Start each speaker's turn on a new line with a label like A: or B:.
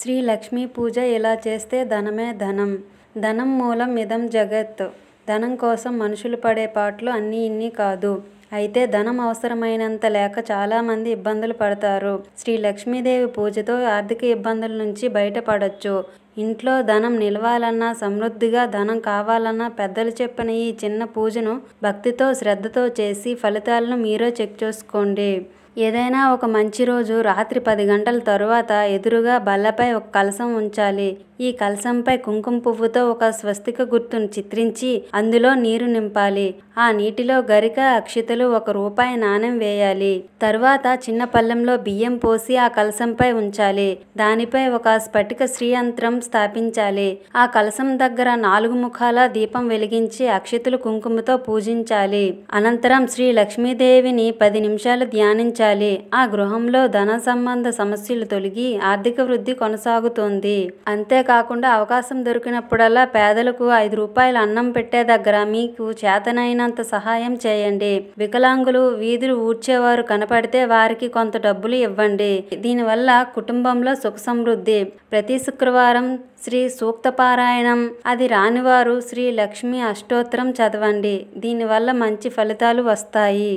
A: శ్రీ లక్ష్మీ పూజ ఇలా చేస్తే ధనమే ధనం ధనం మూలం ఇదం జగత్ ధనం కోసం మనుషులు పడే పాటలు అన్నీ ఇన్ని కాదు అయితే ధనం అవసరమైనంత లేక చాలామంది ఇబ్బందులు పడతారు శ్రీ లక్ష్మీదేవి పూజతో ఆర్థిక ఇబ్బందుల నుంచి బయటపడచ్చు ఇంట్లో ధనం నిలవాలన్నా సమృద్ధిగా ధనం కావాలన్నా పెద్దలు చెప్పిన ఈ చిన్న పూజను భక్తితో శ్రద్ధతో చేసి ఫలితాలను మీరే చెక్ చేసుకోండి ఏదైనా ఒక మంచి రోజు రాత్రి పది గంటల తరువాత ఎదురుగా బల్లపై ఒక కలశం ఉంచాలి ఈ కలశంపై కుంకుమ పువ్వుతో ఒక స్వస్తిక గుర్తును చిత్రించి అందులో నీరు నింపాలి ఆ నీటిలో గరిక అక్షితలు ఒక రూపాయి నాణెం వేయాలి తరువాత చిన్న పళ్ళెంలో బియ్యం పోసి ఆ కలశంపై ఉంచాలి దానిపై ఒక స్ఫటిక శ్రీయంత్రం స్థాపించాలి ఆ కలశం దగ్గర నాలుగు ముఖాల దీపం వెలిగించి అక్షితులు కుంకుమతో పూజించాలి అనంతరం శ్రీ లక్ష్మీదేవిని పది నిమిషాలు ధ్యానించాలి ఆ గృహంలో ధన సంబంధ సమస్యలు తొలగి ఆర్థిక వృద్ధి కొనసాగుతోంది అంతే కాకుండా అవకాశం దొరికినప్పుడల్లా పేదలకు ఐదు రూపాయల అన్నం పెట్టే దగ్గర మీకు చేతనైనంత సహాయం చేయండి వికలాంగులు వీధులు ఊడ్చేవారు కనపడితే వారికి కొంత డబ్బులు ఇవ్వండి దీనివల్ల కుటుంబంలో సుఖ సమృద్ధి ప్రతి శుక్రవారం శ్రీ సూక్తపారాయణం అది రానివారు శ్రీ లక్ష్మీ అష్టోత్తరం చదవండి దీనివల్ల మంచి ఫలితాలు వస్తాయి